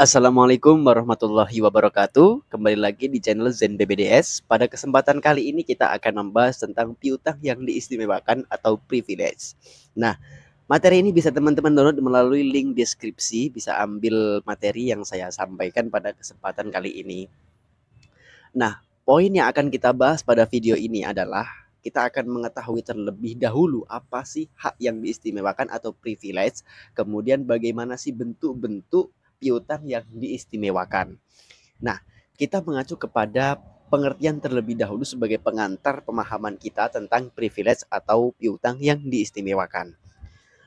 Assalamualaikum warahmatullahi wabarakatuh. Kembali lagi di channel Zen BBDS. Pada kesempatan kali ini kita akan membahas tentang piutang yang diistimewakan atau privilege. Nah, materi ini bisa teman-teman download melalui link deskripsi, bisa ambil materi yang saya sampaikan pada kesempatan kali ini. Nah, poin yang akan kita bahas pada video ini adalah kita akan mengetahui terlebih dahulu apa sih hak yang diistimewakan atau privilege, kemudian bagaimana sih bentuk-bentuk piutang yang diistimewakan. Nah, kita mengacu kepada pengertian terlebih dahulu sebagai pengantar pemahaman kita tentang privilege atau piutang yang diistimewakan.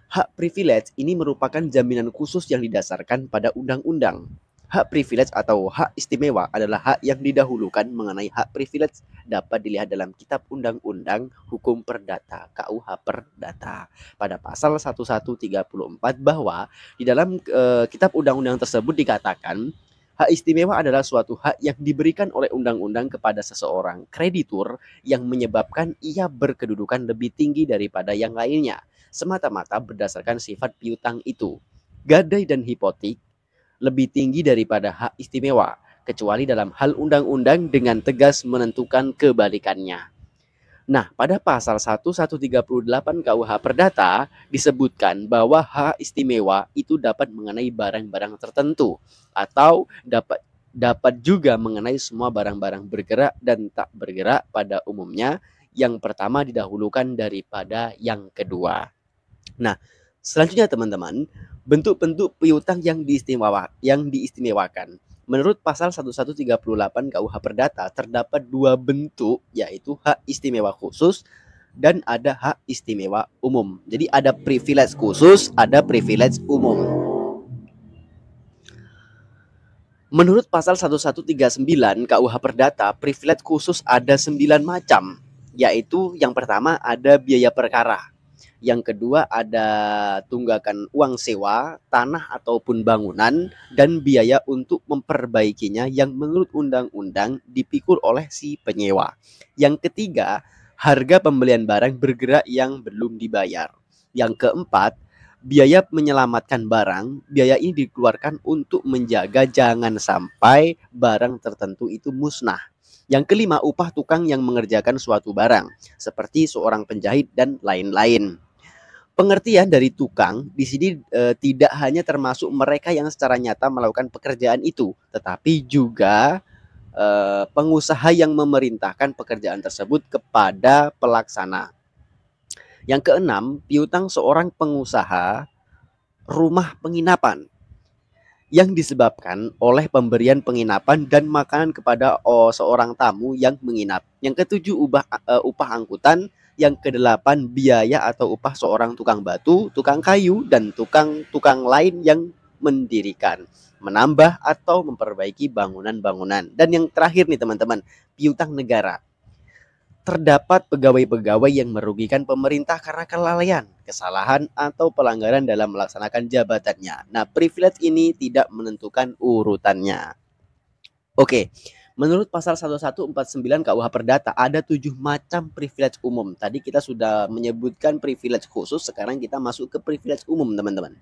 Hak privilege ini merupakan jaminan khusus yang didasarkan pada undang-undang Hak privilege atau hak istimewa adalah hak yang didahulukan mengenai hak privilege dapat dilihat dalam Kitab Undang-Undang Hukum Perdata KUH Perdata pada pasal 1134 bahwa di dalam e, Kitab Undang-Undang tersebut dikatakan Hak istimewa adalah suatu hak yang diberikan oleh undang-undang kepada seseorang kreditur yang menyebabkan ia berkedudukan lebih tinggi daripada yang lainnya, semata-mata berdasarkan sifat piutang itu. Gadai dan hipotik lebih tinggi daripada hak istimewa, kecuali dalam hal undang-undang dengan tegas menentukan kebalikannya. Nah, pada pasal 1138 KUH Perdata disebutkan bahwa hak istimewa itu dapat mengenai barang-barang tertentu atau dapat dapat juga mengenai semua barang-barang bergerak dan tak bergerak pada umumnya yang pertama didahulukan daripada yang kedua. Nah, selanjutnya teman-teman, bentuk-bentuk piutang yang diistimewa yang diistimewakan. Menurut pasal 1138 KUH Perdata terdapat dua bentuk yaitu hak istimewa khusus dan ada hak istimewa umum. Jadi ada privilege khusus, ada privilege umum. Menurut pasal 1139 KUH Perdata, privilege khusus ada 9 macam, yaitu yang pertama ada biaya perkara. Yang kedua ada tunggakan uang sewa, tanah ataupun bangunan dan biaya untuk memperbaikinya yang menurut undang-undang dipikul oleh si penyewa. Yang ketiga, harga pembelian barang bergerak yang belum dibayar. Yang keempat, biaya menyelamatkan barang, biaya ini dikeluarkan untuk menjaga jangan sampai barang tertentu itu musnah. Yang kelima, upah tukang yang mengerjakan suatu barang, seperti seorang penjahit dan lain-lain. Pengertian dari tukang di sini e, tidak hanya termasuk mereka yang secara nyata melakukan pekerjaan itu, tetapi juga e, pengusaha yang memerintahkan pekerjaan tersebut kepada pelaksana. Yang keenam, piutang seorang pengusaha rumah penginapan yang disebabkan oleh pemberian penginapan dan makanan kepada oh, seorang tamu yang menginap. Yang ketujuh ubah, uh, upah angkutan, yang kedelapan biaya atau upah seorang tukang batu, tukang kayu dan tukang-tukang lain yang mendirikan, menambah atau memperbaiki bangunan-bangunan. Dan yang terakhir nih teman-teman, piutang negara terdapat pegawai-pegawai yang merugikan pemerintah karena kelalaian, kesalahan, atau pelanggaran dalam melaksanakan jabatannya. Nah, privilege ini tidak menentukan urutannya. Oke, menurut pasal 1149 KUH Perdata ada tujuh macam privilege umum. Tadi kita sudah menyebutkan privilege khusus, sekarang kita masuk ke privilege umum, teman-teman.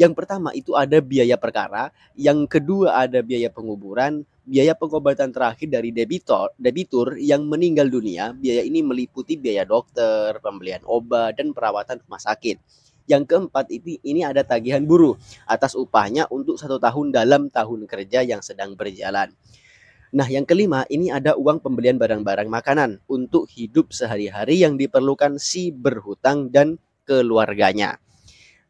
Yang pertama itu ada biaya perkara, yang kedua ada biaya penguburan, biaya pengobatan terakhir dari debitor, debitur yang meninggal dunia. Biaya ini meliputi biaya dokter, pembelian obat, dan perawatan rumah sakit. Yang keempat ini, ini ada tagihan buruh atas upahnya untuk satu tahun dalam tahun kerja yang sedang berjalan. Nah, yang kelima ini ada uang pembelian barang-barang makanan untuk hidup sehari-hari yang diperlukan si berhutang dan keluarganya.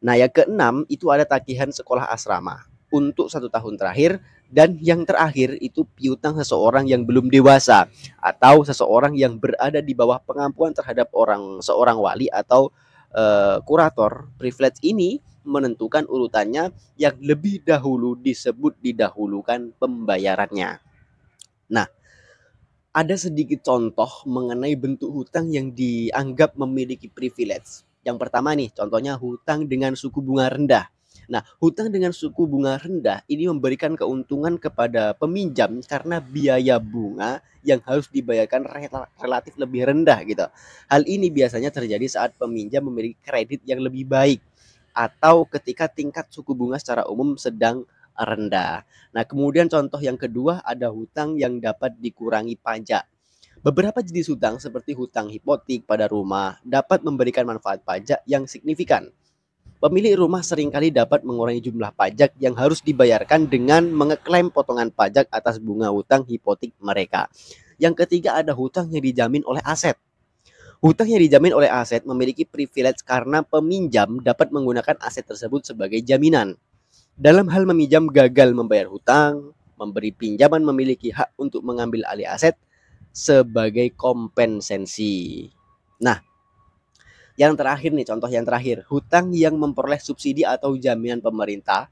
Nah, yang keenam itu ada tagihan sekolah asrama untuk satu tahun terakhir dan yang terakhir itu piutang seseorang yang belum dewasa atau seseorang yang berada di bawah pengampuan terhadap orang seorang wali atau uh, kurator. Privilege ini menentukan urutannya yang lebih dahulu disebut didahulukan pembayarannya. Nah, ada sedikit contoh mengenai bentuk hutang yang dianggap memiliki privilege yang pertama nih, contohnya hutang dengan suku bunga rendah. Nah, hutang dengan suku bunga rendah ini memberikan keuntungan kepada peminjam karena biaya bunga yang harus dibayarkan relatif lebih rendah gitu. Hal ini biasanya terjadi saat peminjam memiliki kredit yang lebih baik atau ketika tingkat suku bunga secara umum sedang rendah. Nah, kemudian contoh yang kedua ada hutang yang dapat dikurangi pajak. Beberapa jenis hutang seperti hutang hipotik pada rumah dapat memberikan manfaat pajak yang signifikan. Pemilik rumah seringkali dapat mengurangi jumlah pajak yang harus dibayarkan dengan mengeklaim potongan pajak atas bunga hutang hipotik mereka. Yang ketiga ada hutang yang dijamin oleh aset. Hutang yang dijamin oleh aset memiliki privilege karena peminjam dapat menggunakan aset tersebut sebagai jaminan. Dalam hal meminjam gagal membayar hutang, memberi pinjaman memiliki hak untuk mengambil alih aset, sebagai kompensasi. Nah, yang terakhir nih, contoh yang terakhir, hutang yang memperoleh subsidi atau jaminan pemerintah.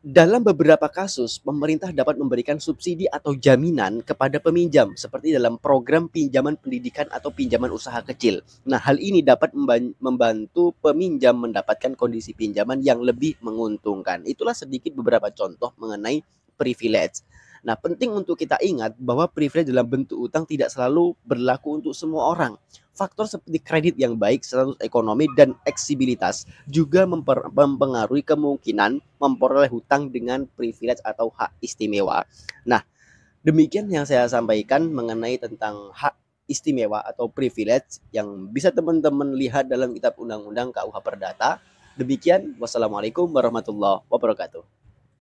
Dalam beberapa kasus, pemerintah dapat memberikan subsidi atau jaminan kepada peminjam, seperti dalam program pinjaman pendidikan atau pinjaman usaha kecil. Nah, hal ini dapat membantu peminjam mendapatkan kondisi pinjaman yang lebih menguntungkan. Itulah sedikit beberapa contoh mengenai privilege. Nah, penting untuk kita ingat bahwa privilege dalam bentuk utang tidak selalu berlaku untuk semua orang. Faktor seperti kredit yang baik, status ekonomi, dan eksibilitas juga mempengaruhi kemungkinan memperoleh hutang dengan privilege atau hak istimewa. Nah, demikian yang saya sampaikan mengenai tentang hak istimewa atau privilege yang bisa teman-teman lihat dalam kitab undang-undang KUH Perdata. Demikian, wassalamualaikum warahmatullahi wabarakatuh.